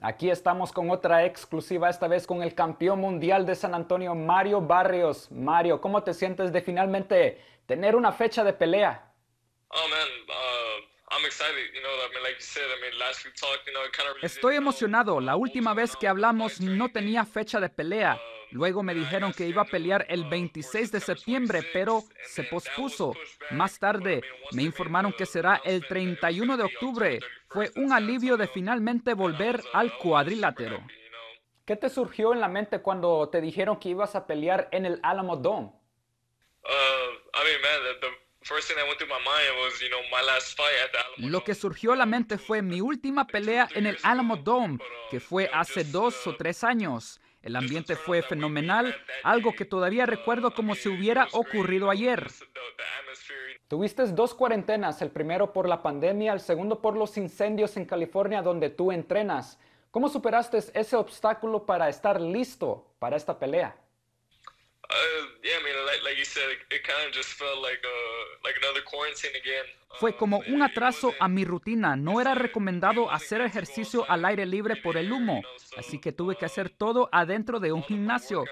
Aquí estamos con otra exclusiva, esta vez con el campeón mundial de San Antonio, Mario Barrios. Mario, ¿cómo te sientes de finalmente tener una fecha de pelea? Estoy emocionado. La última vez que hablamos no tenía fecha de pelea. Luego me dijeron que iba a pelear el 26 de septiembre, pero se pospuso. Más tarde me informaron que será el 31 de octubre. Fue un alivio de finalmente volver al cuadrilátero. ¿Qué te surgió en la mente cuando te dijeron que ibas a pelear en el Alamo Dome? Lo que surgió en la mente fue mi última pelea en el Alamo Dome, que fue hace dos o tres años. El ambiente fue fenomenal, algo que todavía recuerdo como si hubiera ocurrido ayer. Tuviste dos cuarentenas, el primero por la pandemia, el segundo por los incendios en California donde tú entrenas. ¿Cómo superaste ese obstáculo para estar listo para esta pelea? Fue um, como un atraso a mi rutina. No era recomendado hacer ejercicio al aire libre por el humo, así que tuve que um, hacer todo adentro de un gimnasio.